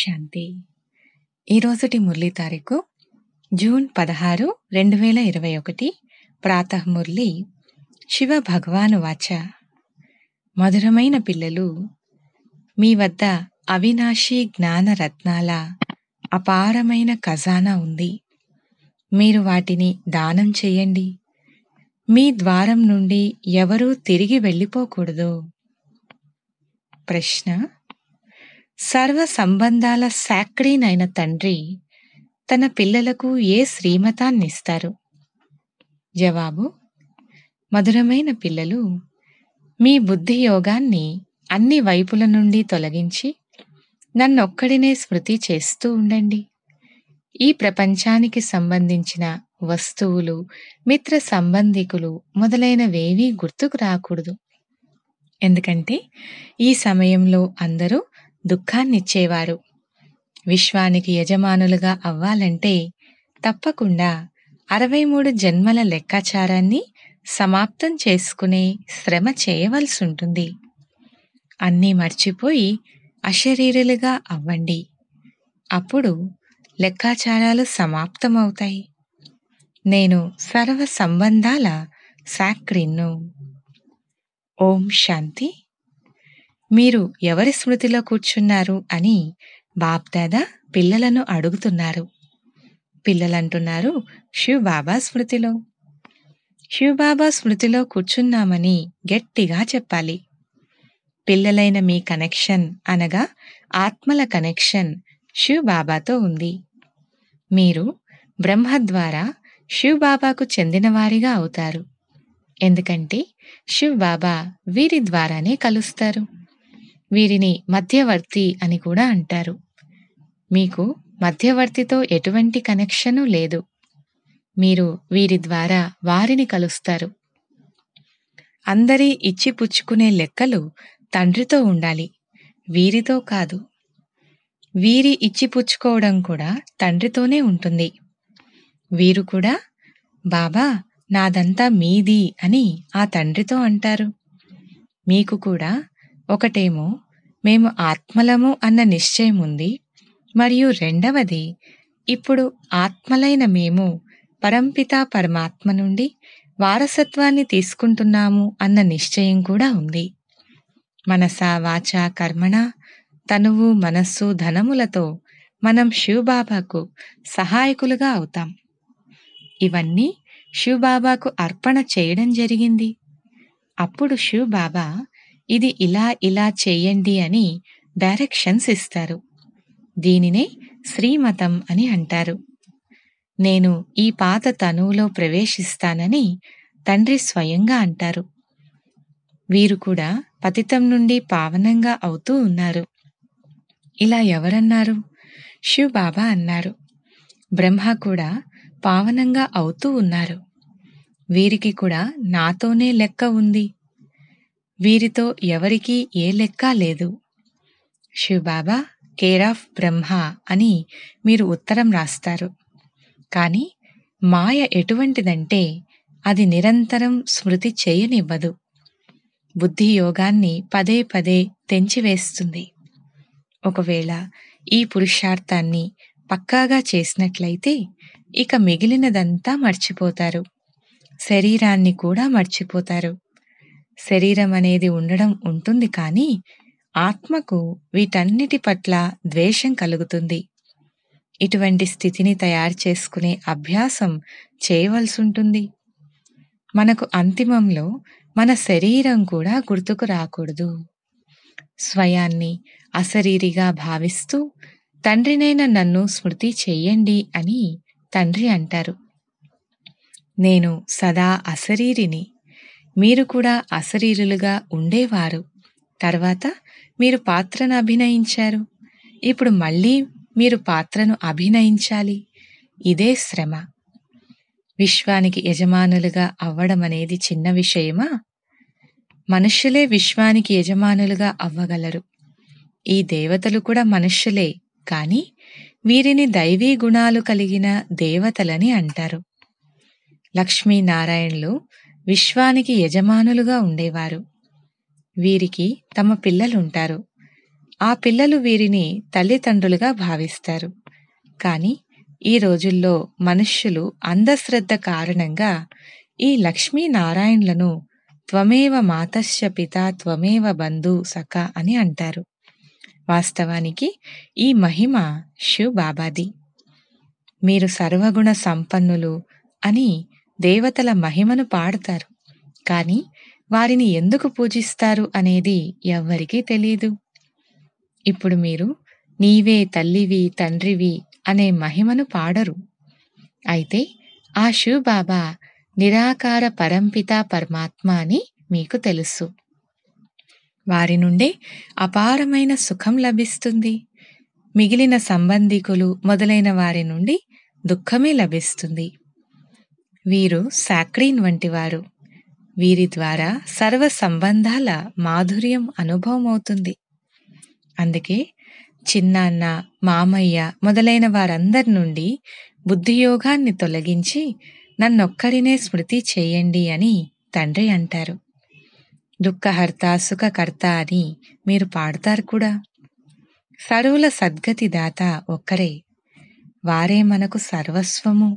శాంతి ఈరోజుటి మురళి తారీఖు జూన్ పదహారు రెండు వేల ఇరవై ఒకటి ప్రాతమురళి శివ భగవాను వాచ మధురమైన పిల్లలు మీ వద్ద అవినాశి జ్ఞాన రత్నాల అపారమైన ఖజానా ఉంది మీరు వాటిని దానం చేయండి మీ ద్వారం నుండి ఎవరూ తిరిగి వెళ్ళిపోకూడదు ప్రశ్న సర్వ సంబంధాల శాక్రీనైన తండ్రి తన పిల్లలకు ఏ శ్రీమతాన్నిస్తారు జవాబు మధురమైన పిల్లలు మీ బుద్ధి యోగాన్ని అన్ని వైపుల నుండి తొలగించి నన్నొక్కడినే స్మృతి చేస్తూ ఉండండి ఈ ప్రపంచానికి సంబంధించిన వస్తువులు మిత్ర సంబంధికులు మొదలైనవేవీ గుర్తుకు రాకూడదు ఎందుకంటే ఈ సమయంలో అందరూ దుఃఖాన్నిచ్చేవారు విశ్వానికి యజమానులుగా అవ్వాలంటే తప్పకుండా అరవై మూడు జన్మల లెక్కాచారాన్ని సమాప్తం చేసుకునే శ్రమ చేయవలసింటుంది అన్నీ మర్చిపోయి అశరీరులుగా అవ్వండి అప్పుడు లెక్కాచారాలు సమాప్తమవుతాయి నేను సర్వ సంబంధాల శాక్రిన్ను ఓం శాంతి మీరు ఎవరి స్మృతిలో కూర్చున్నారు అని బాప్దాద పిల్లలను అడుగుతున్నారు పిల్లలంటున్నారు శివబాబా స్మృతిలో శివబాబా స్మృతిలో కూర్చున్నామని గట్టిగా చెప్పాలి పిల్లలైన మీ కనెక్షన్ అనగా ఆత్మల కనెక్షన్ బాబాతో ఉంది మీరు బ్రహ్మ ద్వారా శివబాబాకు చెందినవారిగా అవుతారు ఎందుకంటే శివబాబా వీరి ద్వారానే కలుస్తారు వీరిని మధ్యవర్తి అని కూడా అంటారు మీకు మధ్యవర్తితో ఎటువంటి కనెక్షను లేదు మీరు వీరి ద్వారా వారిని కలుస్తారు అందరి ఇచ్చిపుచ్చుకునే లెక్కలు తండ్రితో ఉండాలి వీరితో కాదు వీరి ఇచ్చిపుచ్చుకోవడం కూడా తండ్రితోనే ఉంటుంది వీరు కూడా బాబా నాదంతా మీది అని ఆ తండ్రితో అంటారు మీకు కూడా ఒకటేమో మేము ఆత్మలము అన్న నిశ్చయం ఉంది మరియు రెండవది ఇప్పుడు ఆత్మలైన మేము పరంపిత పరమాత్మ నుండి వారసత్వాన్ని తీసుకుంటున్నాము అన్న నిశ్చయం కూడా ఉంది మనస వాచ కర్మణ తనువు మనస్సు ధనములతో మనం శివబాబాకు సహాయకులుగా అవుతాం ఇవన్నీ శివబాబాకు అర్పణ చేయడం జరిగింది అప్పుడు శివబాబా ఇది ఇలా ఇలా చేయండి అని డైరెక్షన్స్ ఇస్తారు దీనినే శ్రీమతం అని అంటారు నేను ఈ పాత తనువులో ప్రవేశిస్తానని తండ్రి స్వయంగా అంటారు వీరు కూడా పతితం నుండి పావనంగా అవుతూ ఉన్నారు ఇలా ఎవరన్నారు శివ్ బాబా అన్నారు బ్రహ్మ కూడా పావనంగా అవుతూ ఉన్నారు వీరికి కూడా నాతోనే లెక్క ఉంది వీరితో ఎవరికీ ఏ లెక్క లేదు శివబాబా కేర్ ఆఫ్ బ్రహ్మ అని మీరు ఉత్తరం రాస్తారు కానీ మాయ ఎటువంటిదంటే అది నిరంతరం స్మృతి చేయనివ్వదు బుద్ధి యోగాన్ని పదే పదే తెంచివేస్తుంది ఒకవేళ ఈ పురుషార్థాన్ని పక్కాగా చేసినట్లయితే ఇక మిగిలినదంతా మర్చిపోతారు శరీరాన్ని కూడా మర్చిపోతారు శరీరం అనేది ఉండడం ఉంటుంది కానీ ఆత్మకు వీటన్నిటి పట్ల ద్వేషం కలుగుతుంది ఇటువంటి స్థితిని తయారు చేసుకునే అభ్యాసం చేయవలసి ఉంటుంది మనకు అంతిమంలో మన శరీరం కూడా గుర్తుకు రాకూడదు స్వయాన్ని అశరీరిగా భావిస్తూ తండ్రినైన నన్ను స్మృతి చెయ్యండి అని తండ్రి అంటారు నేను సదా అశరీరిని మీరు కూడా అశరీరులుగా ఉండేవారు తర్వాత మీరు పాత్రను అభినయించారు ఇప్పుడు మళ్ళీ మీరు పాత్రను అభినయించాలి ఇదే శ్రమ విశ్వానికి యజమానులుగా అవ్వడం అనేది చిన్న విషయమా మనుష్యులే విశ్వానికి యజమానులుగా అవ్వగలరు ఈ దేవతలు కూడా మనుష్యులే కాని వీరిని దైవీ గుణాలు కలిగిన దేవతలని అంటారు లక్ష్మీనారాయణలు విశ్వానికి యజమానులుగా ఉండేవారు వీరికి తమ పిల్లలుంటారు ఆ పిల్లలు వీరిని తల్లిదండ్రులుగా భావిస్తారు కానీ ఈ రోజుల్లో మనుష్యులు అంధశ్రద్ధ కారణంగా ఈ లక్ష్మీనారాయణులను త్వమేవ మాతశ్య పిత త్వమేవ బంధు సఖ అని అంటారు వాస్తవానికి ఈ మహిమ శివ్ బాబాది మీరు సర్వగుణ సంపన్నులు అని దేవతల మహిమను పాడతారు కాని వారిని ఎందుకు పూజిస్తారు అనేది ఎవ్వరికీ తెలియదు ఇప్పుడు మీరు నీవే తల్లివి తండ్రివి అనే మహిమను పాడరు అయితే ఆ బాబా నిరాకార పరంపిత పరమాత్మ అని మీకు తెలుసు వారి నుండే అపారమైన సుఖం లభిస్తుంది మిగిలిన సంబంధికులు మొదలైన వారి నుండి దుఃఖమే లభిస్తుంది వీరు సాక్రీన్ వంటివారు వీరి ద్వారా సర్వ సంబంధాల మాధుర్యం అనుభవమవుతుంది అందుకే చిన్నాన్న మామయ్య మొదలైన వారందరి నుండి బుద్ధియోగాన్ని తొలగించి నన్నొక్కరినే స్మృతి చేయండి అని తండ్రి అంటారు దుఃఖహర్త సుఖకర్త అని మీరు పాడతారు కూడా సర్వుల సద్గతి దాత ఒక్కరే వారే మనకు సర్వస్వము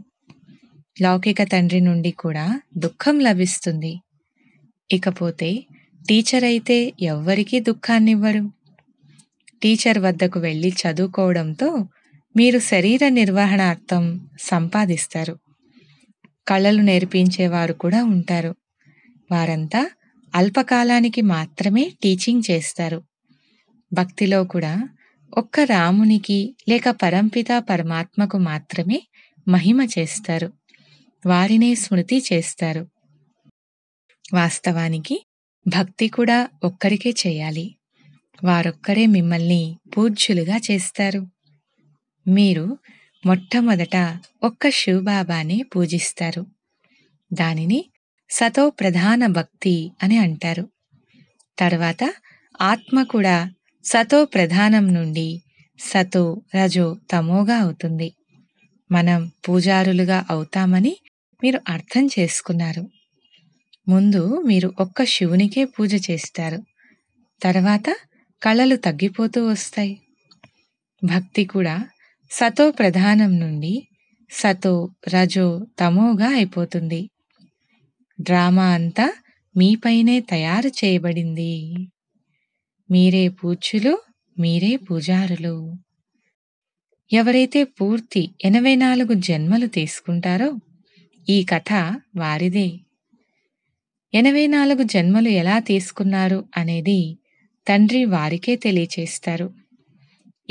లౌకిక తండ్రి నుండి కూడా దుఃఖం లభిస్తుంది ఇకపోతే టీచర్ అయితే ఎవ్వరికీ దుఃఖాన్నివ్వరు టీచర్ వద్దకు వెళ్ళి చదువుకోవడంతో మీరు శరీర నిర్వహణార్థం సంపాదిస్తారు కళలు నేర్పించేవారు కూడా ఉంటారు వారంతా అల్పకాలానికి మాత్రమే టీచింగ్ చేస్తారు భక్తిలో కూడా ఒక్క రామునికి లేక పరంపిత పరమాత్మకు మాత్రమే మహిమ చేస్తారు వారినే స్మృతి చేస్తారు వాస్తవానికి భక్తి కూడా ఒక్కరికే చేయాలి వారొక్కరే మిమ్మల్ని పూజ్యులుగా చేస్తారు మీరు మొట్టమొదట ఒక్క శివబాబానే పూజిస్తారు దానిని సతో ప్రధాన భక్తి అని అంటారు తర్వాత ఆత్మ కూడా సతో ప్రధానం నుండి సతో రజో తమోగా అవుతుంది మనం పూజారులుగా అవుతామని మీరు అర్థం చేసుకున్నారు ముందు మీరు ఒక్క శివునికే పూజ చేస్తారు తర్వాత కళలు తగ్గిపోతూ వస్తాయి భక్తి కూడా సతో ప్రధానం నుండి సతో రజో తమోగా అయిపోతుంది డ్రామా అంతా మీపైనే తయారు చేయబడింది మీరే పూజ్యులు మీరే పూజారులు ఎవరైతే పూర్తి ఎనభై నాలుగు జన్మలు తీసుకుంటారో ఈ కథ వారిదే ఎనభై నాలుగు జన్మలు ఎలా తీసుకున్నారు అనేది తండ్రి వారికే తెలియచేస్తారు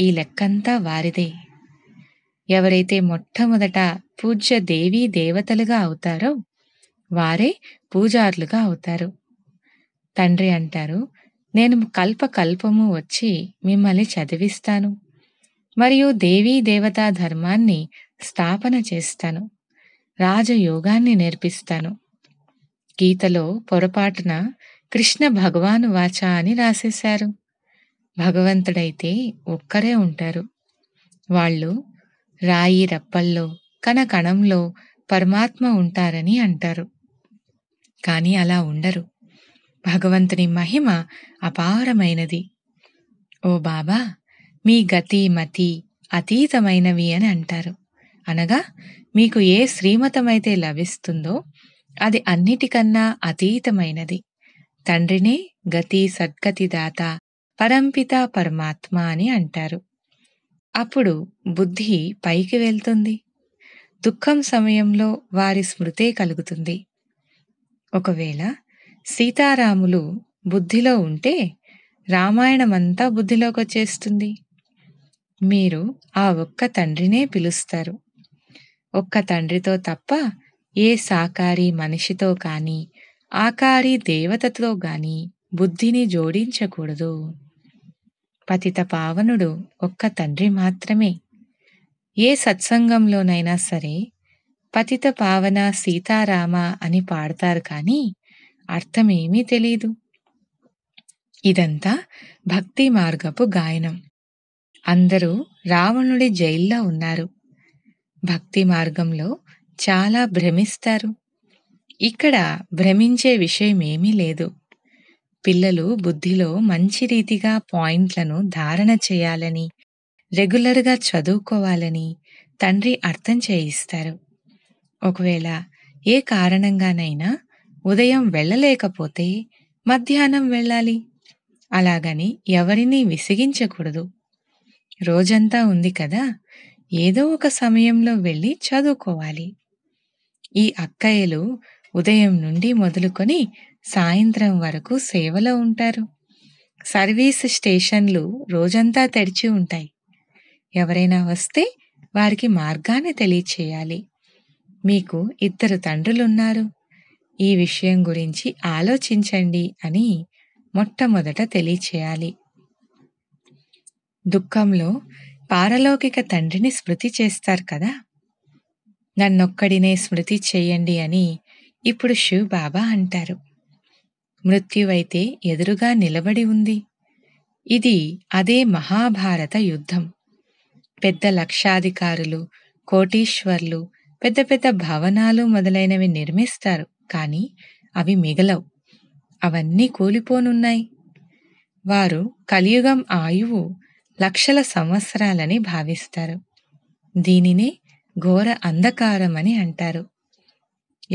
ఈ లెక్కంతా వారిదే ఎవరైతే మొట్టమొదట పూజ్య దేవీ దేవతలుగా అవుతారో వారే పూజారులుగా అవుతారు తండ్రి అంటారు నేను కల్పకల్పము వచ్చి మిమ్మల్ని చదివిస్తాను మరియు దేవీ దేవతా ధర్మాన్ని స్థాపన చేస్తాను రాజయోగాన్ని నేర్పిస్తాను గీతలో పొరపాటున కృష్ణ భగవాను వాచ అని రాసేశారు భగవంతుడైతే ఒక్కరే ఉంటారు వాళ్ళు రాయి రప్పల్లో కణకణంలో కణంలో పరమాత్మ ఉంటారని అంటారు కానీ అలా ఉండరు భగవంతుని మహిమ అపారమైనది ఓ బాబా మీ గతి మతి అతీతమైనవి అని అంటారు అనగా మీకు ఏ శ్రీమతమైతే లభిస్తుందో అది అన్నిటికన్నా అతీతమైనది తండ్రినే గతి సద్గతిదాత పరంపిత పరమాత్మ అని అంటారు అప్పుడు బుద్ధి పైకి వెళ్తుంది దుఃఖం సమయంలో వారి స్మృతే కలుగుతుంది ఒకవేళ సీతారాములు బుద్ధిలో ఉంటే రామాయణమంతా బుద్ధిలోకొచ్చేస్తుంది మీరు ఆ ఒక్క తండ్రినే పిలుస్తారు ఒక్క తండ్రితో తప్ప ఏ సాకారి మనిషితో కాని ఆకారి దేవతతో గాని బుద్ధిని జోడించకూడదు పతిత పావనుడు ఒక్క తండ్రి మాత్రమే ఏ సత్సంగంలోనైనా సరే పతిత పావన సీతారామ అని పాడతారు కానీ అర్థమేమీ తెలీదు ఇదంతా భక్తి మార్గపు గాయనం అందరూ రావణుడి జైల్లో ఉన్నారు భక్తి మార్గంలో చాలా భ్రమిస్తారు ఇక్కడ భ్రమించే విషయం ఏమీ లేదు పిల్లలు బుద్ధిలో మంచి రీతిగా పాయింట్లను ధారణ చేయాలని రెగ్యులర్గా చదువుకోవాలని తండ్రి అర్థం చేయిస్తారు ఒకవేళ ఏ కారణంగానైనా ఉదయం వెళ్ళలేకపోతే మధ్యాహ్నం వెళ్ళాలి అలాగని ఎవరినీ విసిగించకూడదు రోజంతా ఉంది కదా ఏదో ఒక సమయంలో వెళ్ళి చదువుకోవాలి ఈ అక్కయ్యలు ఉదయం నుండి మొదలుకొని సాయంత్రం వరకు సేవలో ఉంటారు సర్వీస్ స్టేషన్లు రోజంతా తెరిచి ఉంటాయి ఎవరైనా వస్తే వారికి మార్గాన్ని తెలియచేయాలి మీకు ఇద్దరు తండ్రులున్నారు ఈ విషయం గురించి ఆలోచించండి అని మొట్టమొదట తెలియచేయాలి దుఃఖంలో పారలౌకిక తండ్రిని స్మృతి చేస్తారు కదా నన్నొక్కడినే స్మృతి చేయండి అని ఇప్పుడు శివ్ బాబా అంటారు మృత్యువైతే ఎదురుగా నిలబడి ఉంది ఇది అదే మహాభారత యుద్ధం పెద్ద లక్షాధికారులు కోటీశ్వర్లు పెద్ద పెద్ద భవనాలు మొదలైనవి నిర్మిస్తారు కానీ అవి మిగలవు అవన్నీ కూలిపోనున్నాయి వారు కలియుగం ఆయువు లక్షల సంవత్సరాలని భావిస్తారు దీనినే ఘోర అంధకారమని అంటారు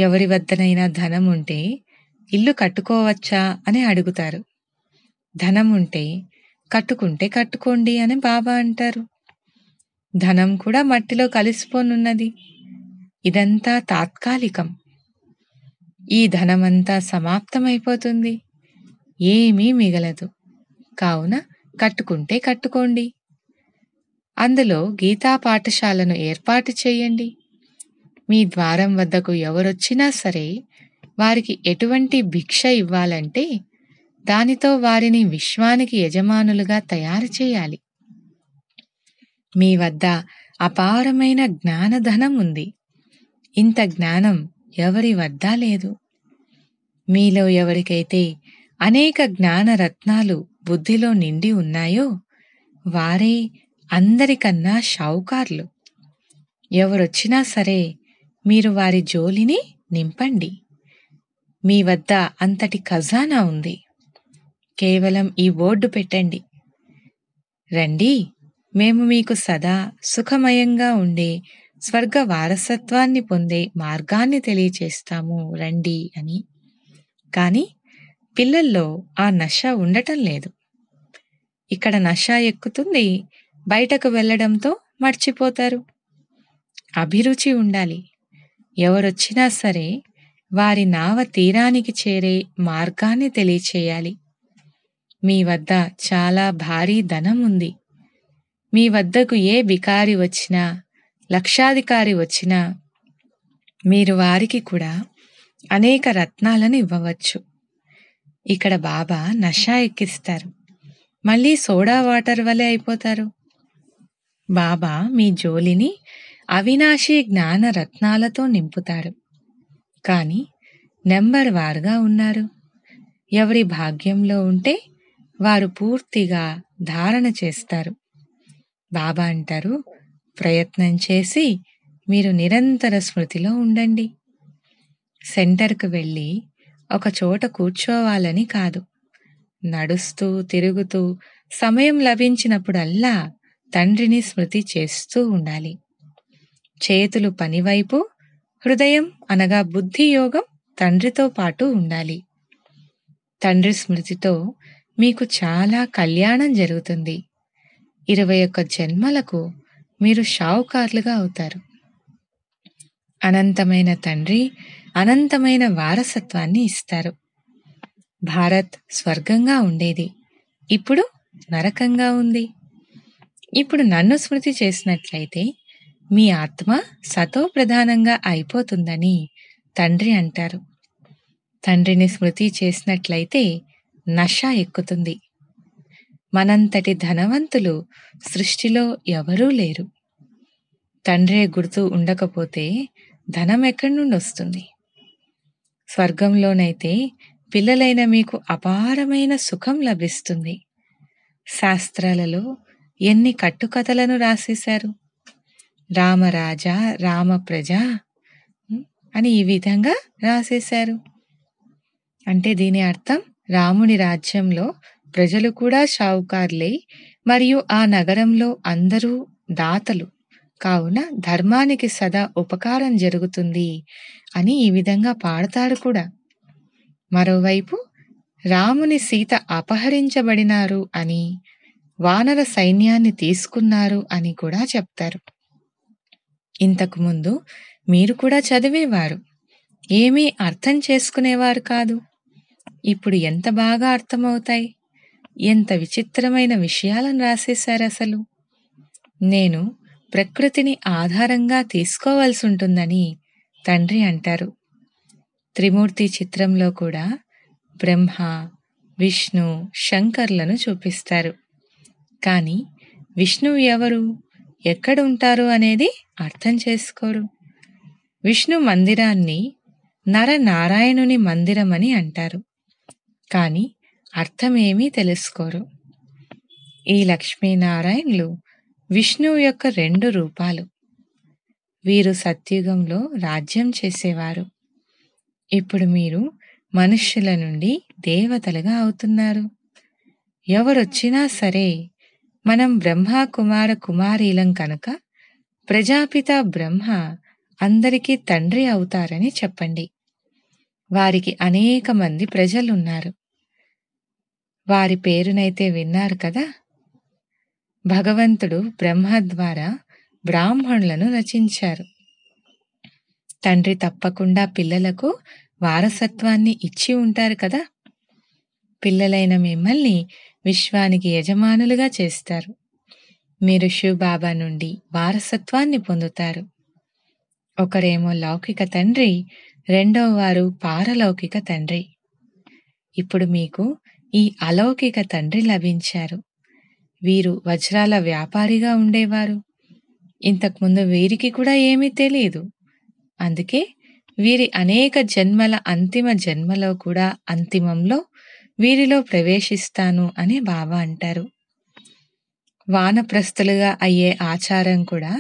ఎవరి వద్దనైనా ధనం ఉంటే ఇల్లు కట్టుకోవచ్చా అని అడుగుతారు ధనం ఉంటే కట్టుకుంటే కట్టుకోండి అని బాబా అంటారు ధనం కూడా మట్టిలో కలిసిపోనున్నది ఇదంతా తాత్కాలికం ఈ ధనమంతా సమాప్తమైపోతుంది ఏమీ మిగలదు కావున కట్టుకుంటే కట్టుకోండి అందులో గీతా పాఠశాలను ఏర్పాటు చేయండి మీ ద్వారం వద్దకు ఎవరొచ్చినా సరే వారికి ఎటువంటి భిక్ష ఇవ్వాలంటే దానితో వారిని విశ్వానికి యజమానులుగా తయారు చేయాలి మీ వద్ద అపారమైన జ్ఞానధనం ఉంది ఇంత జ్ఞానం ఎవరి వద్ద లేదు మీలో ఎవరికైతే అనేక జ్ఞానరత్నాలు బుద్ధిలో నిండి ఉన్నాయో వారే అందరికన్నా షావుకార్లు ఎవరొచ్చినా సరే మీరు వారి జోలిని నింపండి మీ వద్ద అంతటి ఖజానా ఉంది కేవలం ఈ బోర్డు పెట్టండి రండి మేము మీకు సదా సుఖమయంగా ఉండే స్వర్గ వారసత్వాన్ని పొందే మార్గాన్ని తెలియచేస్తాము రండి అని కానీ పిల్లల్లో ఆ నష ఉండటం లేదు ఇక్కడ నష ఎక్కుతుంది బయటకు వెళ్ళడంతో మర్చిపోతారు అభిరుచి ఉండాలి ఎవరొచ్చినా సరే వారి నావ తీరానికి చేరే మార్గాన్ని తెలియచేయాలి మీ వద్ద చాలా భారీ ధనం ఉంది మీ వద్దకు ఏ బికారి వచ్చినా లక్షాధికారి వచ్చినా మీరు వారికి కూడా అనేక రత్నాలను ఇవ్వవచ్చు ఇక్కడ బాబా నషా ఎక్కిస్తారు మళ్ళీ సోడా వాటర్ వలె అయిపోతారు బాబా మీ జోలిని అవినాశి జ్ఞాన రత్నాలతో నింపుతారు కానీ నెంబర్ వారుగా ఉన్నారు ఎవరి భాగ్యంలో ఉంటే వారు పూర్తిగా ధారణ చేస్తారు బాబా అంటారు ప్రయత్నం చేసి మీరు నిరంతర స్మృతిలో ఉండండి సెంటర్కు వెళ్ళి ఒక చోట కూర్చోవాలని కాదు నడుస్తూ తిరుగుతూ సమయం లభించినప్పుడల్లా తండ్రిని స్మృతి చేస్తూ ఉండాలి చేతులు పనివైపు హృదయం అనగా బుద్ధి యోగం తండ్రితో పాటు ఉండాలి తండ్రి స్మృతితో మీకు చాలా కళ్యాణం జరుగుతుంది ఇరవై ఒక్క జన్మలకు మీరు షావుకార్లుగా అవుతారు అనంతమైన తండ్రి అనంతమైన వారసత్వాన్ని ఇస్తారు భారత్ స్వర్గంగా ఉండేది ఇప్పుడు నరకంగా ఉంది ఇప్పుడు నన్ను స్మృతి చేసినట్లయితే మీ ఆత్మ సతో ప్రధానంగా అయిపోతుందని తండ్రి అంటారు తండ్రిని స్మృతి చేసినట్లయితే నష ఎక్కుతుంది మనంతటి ధనవంతులు సృష్టిలో ఎవరూ లేరు తండ్రే గుర్తు ఉండకపోతే ధనం ఎక్కడి నుండి వస్తుంది స్వర్గంలోనైతే పిల్లలైన మీకు అపారమైన సుఖం లభిస్తుంది శాస్త్రాలలో ఎన్ని కట్టుకథలను రాసేశారు రామరాజా ప్రజా అని ఈ విధంగా రాసేశారు అంటే దీని అర్థం రాముని రాజ్యంలో ప్రజలు కూడా షావుకార్లై మరియు ఆ నగరంలో అందరూ దాతలు కావున ధర్మానికి సదా ఉపకారం జరుగుతుంది అని ఈ విధంగా పాడతాడు కూడా మరోవైపు రాముని సీత అపహరించబడినారు అని వానర సైన్యాన్ని తీసుకున్నారు అని కూడా చెప్తారు ఇంతకుముందు మీరు కూడా చదివేవారు ఏమీ అర్థం చేసుకునేవారు కాదు ఇప్పుడు ఎంత బాగా అర్థమవుతాయి ఎంత విచిత్రమైన విషయాలను రాసేశారు అసలు నేను ప్రకృతిని ఆధారంగా తీసుకోవాల్సి ఉంటుందని తండ్రి అంటారు త్రిమూర్తి చిత్రంలో కూడా బ్రహ్మ విష్ణు శంకర్లను చూపిస్తారు కానీ విష్ణువు ఎవరు ఎక్కడ ఉంటారు అనేది అర్థం చేసుకోరు విష్ణు మందిరాన్ని నరనారాయణుని మందిరమని అంటారు కానీ అర్థమేమీ తెలుసుకోరు ఈ లక్ష్మీనారాయణులు విష్ణువు యొక్క రెండు రూపాలు వీరు సత్యుగంలో రాజ్యం చేసేవారు ఇప్పుడు మీరు మనుష్యుల నుండి దేవతలుగా అవుతున్నారు ఎవరొచ్చినా సరే మనం బ్రహ్మ కుమార కుమారీలం కనుక ప్రజాపిత బ్రహ్మ అందరికీ తండ్రి అవుతారని చెప్పండి వారికి అనేక మంది ప్రజలున్నారు వారి పేరునైతే విన్నారు కదా భగవంతుడు బ్రహ్మ ద్వారా బ్రాహ్మణులను రచించారు తండ్రి తప్పకుండా పిల్లలకు వారసత్వాన్ని ఇచ్చి ఉంటారు కదా పిల్లలైన మిమ్మల్ని విశ్వానికి యజమానులుగా చేస్తారు మీరు శివబాబా నుండి వారసత్వాన్ని పొందుతారు ఒకరేమో లౌకిక తండ్రి రెండవ వారు పారలౌకిక తండ్రి ఇప్పుడు మీకు ఈ అలౌకిక తండ్రి లభించారు వీరు వజ్రాల వ్యాపారిగా ఉండేవారు ఇంతకుముందు వీరికి కూడా ఏమీ తెలియదు అందుకే వీరి అనేక జన్మల అంతిమ జన్మలో కూడా అంతిమంలో వీరిలో ప్రవేశిస్తాను అని బాబా అంటారు వానప్రస్తులుగా అయ్యే ఆచారం కూడా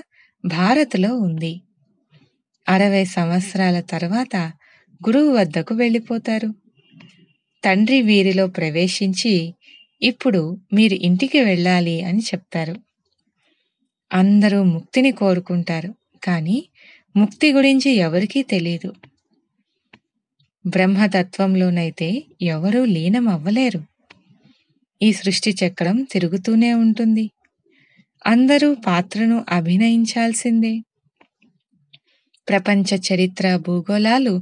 భారత్లో ఉంది అరవై సంవత్సరాల తర్వాత గురువు వద్దకు వెళ్ళిపోతారు తండ్రి వీరిలో ప్రవేశించి ఇప్పుడు మీరు ఇంటికి వెళ్ళాలి అని చెప్తారు అందరూ ముక్తిని కోరుకుంటారు కానీ ముక్తి గురించి ఎవరికీ తెలీదు బ్రహ్మతత్వంలోనైతే ఎవరూ లీనం అవ్వలేరు ఈ సృష్టి చక్రం తిరుగుతూనే ఉంటుంది అందరూ పాత్రను అభినయించాల్సిందే ప్రపంచ చరిత్ర భూగోళాలు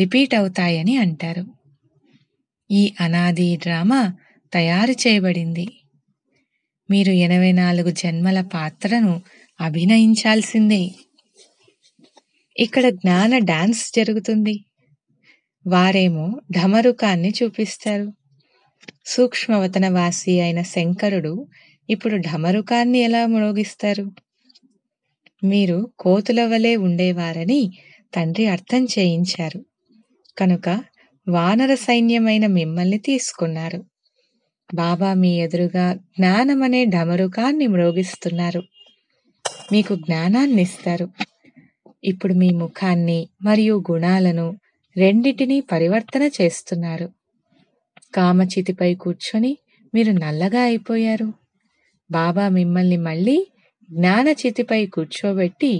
రిపీట్ అవుతాయని అంటారు ఈ అనాది డ్రామా తయారు చేయబడింది మీరు ఎనభై నాలుగు జన్మల పాత్రను అభినయించాల్సిందే ఇక్కడ జ్ఞాన డాన్స్ జరుగుతుంది వారేమో ఢమరుకాన్ని చూపిస్తారు సూక్ష్మవతన వాసి అయిన శంకరుడు ఇప్పుడు ఢమరుకాన్ని ఎలా మ్రోగిస్తారు మీరు కోతుల వలె ఉండేవారని తండ్రి అర్థం చేయించారు కనుక వానర సైన్యమైన మిమ్మల్ని తీసుకున్నారు బాబా మీ ఎదురుగా జ్ఞానమనే ఢమరుకాన్ని మ్రోగిస్తున్నారు మీకు జ్ఞానాన్నిస్తారు ఇప్పుడు మీ ముఖాన్ని మరియు గుణాలను రెండింటినీ పరివర్తన చేస్తున్నారు కామచితిపై కూర్చొని మీరు నల్లగా అయిపోయారు బాబా మిమ్మల్ని మళ్ళీ జ్ఞానచితిపై కూర్చోబెట్టి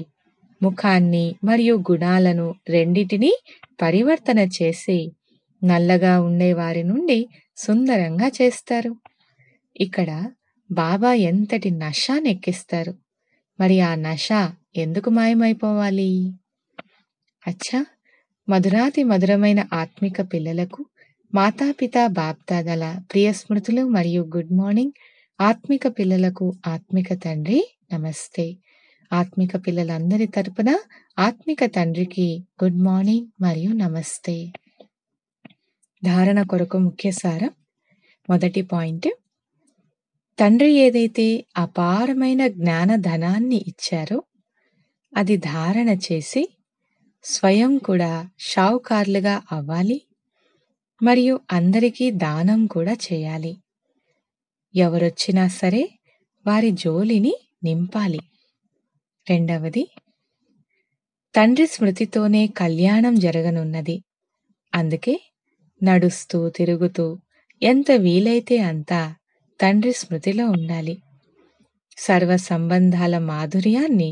ముఖాన్ని మరియు గుణాలను రెండింటినీ పరివర్తన చేసి నల్లగా ఉండేవారి నుండి సుందరంగా చేస్తారు ఇక్కడ బాబా ఎంతటి నషానెక్కిస్తారు మరి ఆ నష ఎందుకు మాయమైపోవాలి అచ్చా మధురాతి మధురమైన ఆత్మిక పిల్లలకు మాతాపిత బాప్దాదల ప్రియ స్మృతులు మరియు గుడ్ మార్నింగ్ ఆత్మిక పిల్లలకు ఆత్మిక తండ్రి నమస్తే ఆత్మిక పిల్లలందరి తరపున ఆత్మిక తండ్రికి గుడ్ మార్నింగ్ మరియు నమస్తే ధారణ కొరకు ముఖ్య సారం మొదటి పాయింట్ తండ్రి ఏదైతే అపారమైన జ్ఞానధనాన్ని ఇచ్చారో అది ధారణ చేసి స్వయం కూడా షావుకార్లుగా అవ్వాలి మరియు అందరికీ దానం కూడా చేయాలి ఎవరొచ్చినా సరే వారి జోలిని నింపాలి రెండవది తండ్రి స్మృతితోనే కళ్యాణం జరగనున్నది అందుకే నడుస్తూ తిరుగుతూ ఎంత వీలైతే అంతా తండ్రి స్మృతిలో ఉండాలి సర్వ సంబంధాల మాధుర్యాన్ని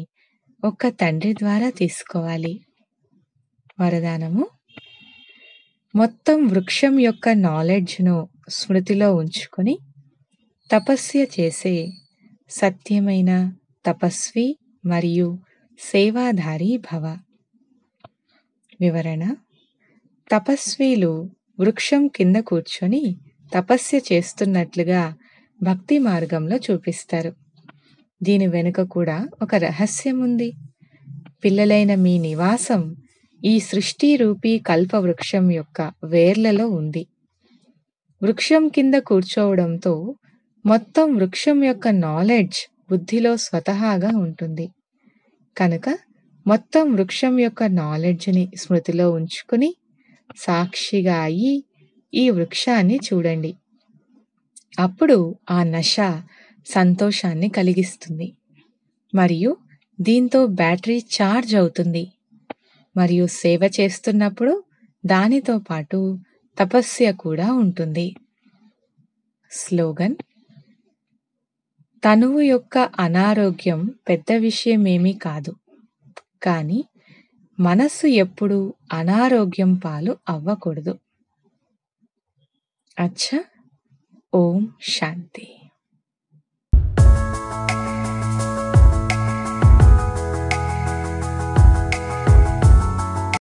ఒక్క తండ్రి ద్వారా తీసుకోవాలి వరదానము మొత్తం వృక్షం యొక్క నాలెడ్జ్ను స్మృతిలో ఉంచుకొని తపస్య చేసే సత్యమైన తపస్వి మరియు సేవాధారి భవ వివరణ తపస్వీలు వృక్షం కింద కూర్చొని తపస్య చేస్తున్నట్లుగా భక్తి మార్గంలో చూపిస్తారు దీని వెనుక కూడా ఒక రహస్యం ఉంది పిల్లలైన మీ నివాసం ఈ సృష్టి రూపీ కల్పవృక్షం యొక్క వేర్లలో ఉంది వృక్షం కింద కూర్చోవడంతో మొత్తం వృక్షం యొక్క నాలెడ్జ్ బుద్ధిలో స్వతహాగా ఉంటుంది కనుక మొత్తం వృక్షం యొక్క నాలెడ్జ్ని స్మృతిలో ఉంచుకుని సాక్షిగా అయి ఈ వృక్షాన్ని చూడండి అప్పుడు ఆ నష సంతోషాన్ని కలిగిస్తుంది మరియు దీంతో బ్యాటరీ ఛార్జ్ అవుతుంది మరియు సేవ చేస్తున్నప్పుడు దానితో పాటు తపస్య కూడా ఉంటుంది స్లోగన్ తనువు యొక్క అనారోగ్యం పెద్ద విషయమేమీ కాదు కానీ మనస్సు ఎప్పుడూ అనారోగ్యం పాలు అవ్వకూడదు అచ్చా ओम शांति